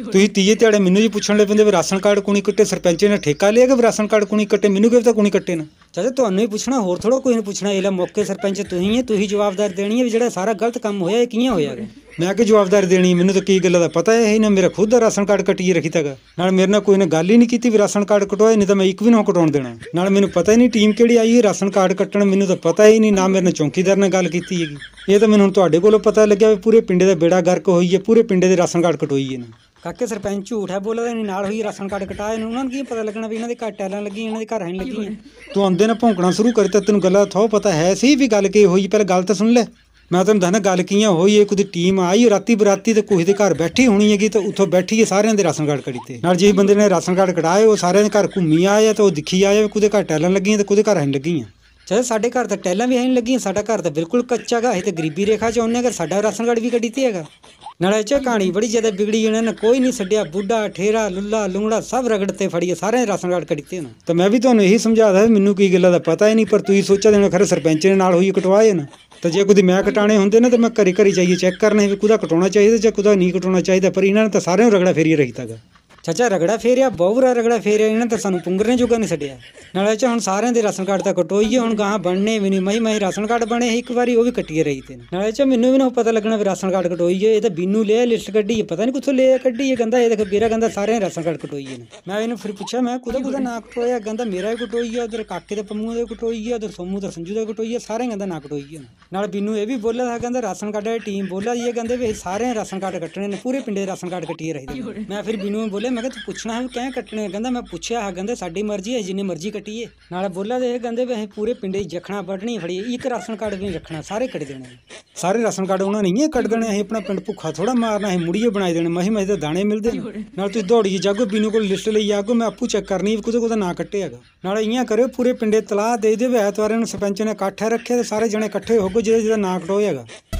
ਤੁਸੀਂ ਤੀਜੇ ਦਿਹਾੜੇ ਮੈਨੂੰ ਜੀ ਪੁੱਛਣ ਲੱਗੇ ਪੈਂਦੇ ਵੀ ਰਾਸ਼ਨ ਕਾਰਡ ਕੁਣੀ ਕੱਟੇ ਸਰਪੰਚ ਨੇ ਠੇਕਾ ਲਿਆ ਕਿ ਰਾਸ਼ਨ ਕਾਰਡ ਕੁਣੀ ਕੱਟੇ ਮੈਨੂੰ ਕਿਵੇਂ ਤਾਂ ਕੁਣੀ ਕੱਟੇ ਨਾ ਚਾਚਾ ਤੁਹਾਨੂੰ ਹੀ ਪੁੱਛਣਾ ਹੋਰ ਥੋੜਾ ਕੋਈ ਨਹੀਂ ਪੁੱਛਣਾ ਇਹ ਲੈ ਮੌਕੇ ਸਰਪੰਚ ਤੁਸੀਂ ਹੀ ਤੁਸੀਂ ਜਵਾਬਦਾਰ ਦੇਣੀ ਹੈ ਵੀ ਜਿਹੜਾ ਸਾਰਾ ਗਲਤ ਕੰਮ ਹੋਇਆ ਇਹ ਕਿਵੇਂ ਹੋਇਆ ਮੈਂ ਕਿ ਜਵਾਬਦਾਰ ਦੇਣੀ ਮੈਨੂੰ ਤਾਂ ਕੀ ਗੱਲਾਂ ਦਾ ਪਤਾ ਹੈ ਇਹਨੇ ਮੇਰਾ ਖੁਦ ਦਾ ਰਾਸ਼ਨ ਕਾਰਡ ਕਟੀਏ ਰੱਖੀ ਤਾਗਾ ਨਾਲ ਮੇਰੇ ਨਾਲ ਕੋਈ ਨੇ ਗੱਲ ਹੀ ਨਹੀਂ ਕੀਤੀ ਵੀ ਰਾਸ਼ਨ ਕਾਰਡ ਕਟਵਾਏ ਨਹੀਂ ਤਾਂ ਮੈਂ ਇੱਕ ਵੀ ਨਾ ਕਟਾਉਣ ਦੇਣਾ ਨਾਲ ਮੈਨੂੰ ਪਤਾ ਹੀ ਨਹੀਂ ਟੀਮ ਕਿਹੜੀ ਆਈ ਹੈ ਰਾਸ਼ਨ ਕਾਰਡ ਕੱਟਣ ਮੈਨੂੰ ਤਾਂ ਪਤਾ ਹੀ ਨਹੀਂ ਨਾ ਮੇਰੇ ਨਾਲ ਚੌਂਕੀਦਾਰ ਨਾਲ ਗੱਲ ਕੀਤੀ ਹੈਗੀ ਇਹ ਤਾਂ ਮੈਨੂੰ ਹੁਣ ਤੁਹਾਡੇ ਕੋਲੋਂ ਪਤਾ ਲੱਗਿਆ ਵੀ ਪੂਰੇ ਪਿੰਡੇ ਦਾ ਬੇੜਾ ਗਰਕ ਹੋਈ ਹੈ ਪੂਰੇ ਪਿੰਡੇ ਦੇ ਰਾਸ਼ਨ ਕਾਰਡ ਕਟੋਈ ਹੈ ਨਾ ਕਾਕੇ ਸਰਪੰਚ ਝੂਠ ਹੈ ਬੋਲਦਾ ਨਹੀਂ ਨਾਲ ਹੋਈ ਰਾਸ਼ਨ ਕਾਰਡ ਕਟਾਏ ਨੂੰ ਉਹਨਾਂ ਨੂੰ ਕੀ ਪਤਾ ਲੱਗਣਾ ਵੀ ਇਹਨਾਂ ਦੇ ਘਰ ਟੈਲਾਂ ਲੱਗੀਆਂ ਇਹਨਾਂ ਦੇ ਘਰ ਹੈ ਲੱਗੀਆਂ ਤੂੰ ਆਂਦੇ ਨਾ ਭੌਂਕਣਾ ਸ਼ੁਰੂ ਕਰ ਤਾ ਤੈਨੂੰ ਗੱਲਾਂ ਥੋ ਪਤਾ ਹੈ ਸੀ ਵੀ ਗੱਲ ਕੀ ਹੋਈ ਪਹਿਲਾਂ ਗੱਲ ਤਾਂ ਸੁਣ ਲੈ ਮੈਂ ਤੈਨੂੰ ਦੱਸਣਾ ਗੱਲ ਕੀਆਂ ਹੋਈ ਇਹ ਕੋਈ ਟੀਮ ਆਈ ਰਾਤੀ ਬਰਾਤੀ ਤੇ ਕੋਈ ਦੇ ਘਰ ਬੈਠੀ ਹੋਣੀ ਹੈਗੀ ਤੇ ਉੱਥੋਂ ਬੈਠੀ ਹੈ ਸਾਰਿਆਂ ਦੇ ਰਾਸ਼ਨ ਕਾਰਡ ਕੜੀ ਤੇ ਨਾਲ ਜਿਹੇ ਬੰਦੇ ਨੇ ਰਾਸ਼ਨ ਕਾਰਡ ਕਢਾਏ ਉਹ ਸਾਰਿਆਂ ਦੇ ਘਰ ਘੁੰਮੀ ਆਏ ਤੇ ਉਹ ਦਿਖੀ ਆਏ ਕੋਈ ਦੇ ਘਰ ਟੈਲਾਂ ਲੱਗੀਆਂ ਤੇ ਕੋਈ ਦੇ ਘਰ ਹੈ ਲੱਗੀਆਂ ਚਾਹੇ ਸਾਡੇ ਘਰ ਤਾਂ ਟੈਲਾਂ ਵੀ ਹੈ ਨਹੀਂ ਲੱਗੀਆਂ ਸਾਡਾ ਘਰ ਤਾਂ ਬਿਲਕੁਲ ਕੱਚਾ ਹੈਗਾ ਇਹ ਤੇ ਗਰੀਬੀ ਰੇਖਾ 'ਚ ਆਉਂਦੇ ਅਗਰ ਸਾਡਾ ਰਾਸ਼ਨ ਕਾਰਡ ਵੀ ਕੜੀ ਤੇ ਹੈਗਾ ਨਾਲੇ ਚਾ ਕਹਾਣੀ ਬੜੀ ਜ਼ਿਆਦਾ ਵਿਗੜੀ ਇਹਨਾਂ ਨੇ ਕੋਈ ਨਹੀਂ ਛੱਡਿਆ ਬੁੱਢਾ ਠੇਰਾ ਲੁੱਲਾ ਲੂੰਗੜਾ ਸਭ ਰਗੜ ਤੇ ਫੜੀਏ ਸਾਰੇ ਰਸਨ ਕਾਰਡ ਕੱਢਤੇ ਨਾ ਤਾਂ ਮੈਂ ਵੀ ਤੁਹਾਨੂੰ ਇਹੀ ਸਮਝਾਦਾ ਮੈਨੂੰ ਕੀ ਗੱਲਾਂ ਦਾ ਪਤਾ ਹੀ ਨਹੀਂ ਪਰ ਤੁਸੀਂ ਸੋਚਿਆ ਦੇਣਾ ਖਰੇ ਸਰਪੰਚ ਦੇ ਨਾਲ ਹੋਈ ਕਟਵਾਏ ਨਾ ਤਾਂ ਜੇ ਕੋਈ ਮੈਂ ਕਟਾਣੇ ਹੁੰਦੇ ਨਾ ਤਾਂ ਮੈਂ ਘਰੀ ਘਰੀ ਜਾਈਏ ਚੈੱਕ ਕਰਨੇ ਵੀ ਕੁਦਾ ਕਟਾਉਣਾ ਚਾਹੀਦਾ ਜਾਂ ਕੁਦਾ ਨਹੀਂ ਕਟਾਉਣਾ ਚਾਹੀਦਾ ਪਰ ਇਹਨਾਂ ਨੇ ਤਾਂ ਸਾਰਿਆਂ ਨੂੰ ਰਗੜਾ ਫੇਰੀ ਰਹੀ ਤਾਗਾ ਚਾਚਾ ਰਗੜਾ ਫੇਰਿਆ ਬਹੁਰਾ ਰਗੜਾ ਫੇਰਿਆ ਇਹਨਾਂ ਤਾਂ ਸਾਨੂੰ ਪੁੰਗਰਨੇ ਜੁਗਾ ਨਹੀਂ ਛੱਡਿਆ ਨਾਲੇ ਚ ਹੁਣ ਸਾਰਿਆਂ ਦੇ ਰਸਨ ਕਾਰਡ ਤਾਂ ਕਟੋਈਏ ਹੁਣ ਗਾਂ ਬਣਨੇ ਵੀ ਨਹੀਂ ਮਈ ਮਈ ਰਸਨ ਕਾਰਡ ਬਣੇ ਇੱਕ ਵਾਰੀ ਉਹ ਵੀ ਕੱਟੀਏ ਰਹੀ ਤੇ ਨਾਲੇ ਚ ਮੈਨੂੰ ਵੀ ਨਾ ਪਤਾ ਲੱਗਣਾ ਵੀ ਰਸਨ ਕਾਰਡ ਕਟੋਈਏ ਇਹ ਤਾਂ ਬੀਨੂ ਲਿਆ ਲਿਸਟ ਕੱਢੀ ਪਤਾ ਨਹੀਂ ਕਿੱਥੋਂ ਲਿਆ ਕੱਢੀ ਇਹ ਕਹਿੰਦਾ ਇਹ ਦੇਖ ਵੀਰਾ ਕਹਿੰਦਾ ਸਾਰਿਆਂ ਦੇ ਰਾਸ਼ਨ ਕਾਰਡ ਕਟੋਈਏ ਨੇ ਮੈਂ ਇਹਨੂੰ ਫਿਰ ਪੁੱਛਿਆ ਮੈਂ ਕੁਦਾ ਕੁਦਾ ਨਾ ਕਟੋਇਆ ਕਹਿੰਦਾ ਮੇਰਾ ਵੀ ਕਟੋਈਆ ਉਧਰ ਕਾਕੇ ਦੇ ਪੰਮੂ ਦੇ ਕਟੋਈਆ ਉਧਰ ਸੋਮੂ ਦਾ ਸੰਜੂ ਦਾ ਕਟੋਈਆ ਸਾਰੇ ਕਹਿੰਦਾ ਨਾ ਕਟੋਈਏ ਨਾਲ ਬੀਨੂ ਇਹ ਵੀ ਬੋਲਿਆ ਸੀ ਕਹਿੰਦਾ ਰਸਨ ਕਾਰਡ ਦੀ ਟੀਮ ਬੋਲਿਆ ਜੀ ਇਹ ਕਹਿੰਦੇ ਵੀ ਸਾਰੇ ਰਸਨ ਕਾਰਡ ਕੱਟਣੇ ਨੇ ਪੂਰੇ ਪਿੰਡੇ ਰਸਨ ਕਾਰਡ ਕੱਟੀਏ ਰਹੀ ਮੈਂ ਫਿਰ ਬੀਨੂ ਨੂੰ ਬੋਲੇ ਮੈਂ ਕਿਹਾ ਤੂੰ ਪੁੱਛਣਾ ਹੈ ਕਿਵੇਂ ਕੱਟਣੇ ਕਹਿੰਦਾ ਮੈਂ ਪੁੱਛਿਆ ਹੈ ਕਹਿੰਦਾ ਸਾਡੀ ਮਰਜ਼ੀ ਹੈ ਜਿੰਨੀ ਮਰਜ਼ੀ ਕੱਟੀਏ ਨਾਲ ਬੋਲਾ ਦੇ ਕਹਿੰਦੇ ਵੀ ਅਸੀਂ ਪੂਰੇ ਪਿੰਡੇ ਜਖਣਾ ਵੜਣੀ ਫੜੀ ਇੱਕ ਰਾਸ਼ਨ ਕਾਰਡ ਵੀ ਰੱਖਣਾ ਸਾਰੇ ਕੱਟ ਦੇਣੇ ਸਾਰੇ ਰਾਸ਼ਨ ਕਾਰਡ ਉਹਨਾਂ ਨਹੀਂ ਕੱਟ ਦੇਣੇ ਅਸੀਂ ਆਪਣਾ ਪਿੰਡ ਭੁੱਖਾ ਥੋੜਾ ਮਾਰਨਾ ਅਸੀਂ ਮੁੜੀਏ ਬਣਾਈ ਦੇਣੇ ਮਹੀ ਮਹੀ ਦੇ ਦਾਣੇ ਮਿਲਦੇ ਨਾਲ ਤੁਸੀਂ ਦੌੜੀ ਜਾਗੋ ਬੀਨੂ ਕੋਲ ਲਿਸਟ ਲਈ ਜਾਗੋ ਮੈਂ ਆਪੂ ਚੈੱਕ ਕਰਨੀ ਕੁਦੇ ਕੋਦਾ ਨਾ ਕੱਟੇ ਹੈਗਾ ਨਾਲ ਇਆਂ ਕਰਿਓ ਪੂਰੇ ਪਿੰਡੇ ਤਲਾਹ ਦੇ ਦੇ ਐਤਵਾਰ ਨੂੰ ਸਰਪੰਚ ਨੇ ਇਕੱਠੇ ਰੱਖੇ ਤੇ ਸਾਰੇ ਜਣੇ ਇਕੱਠੇ ਹੋ ਗਏ ਜਿਹਦੇ ਜਿਹਦਾ ਨਾ ਕਟੋਏਗਾ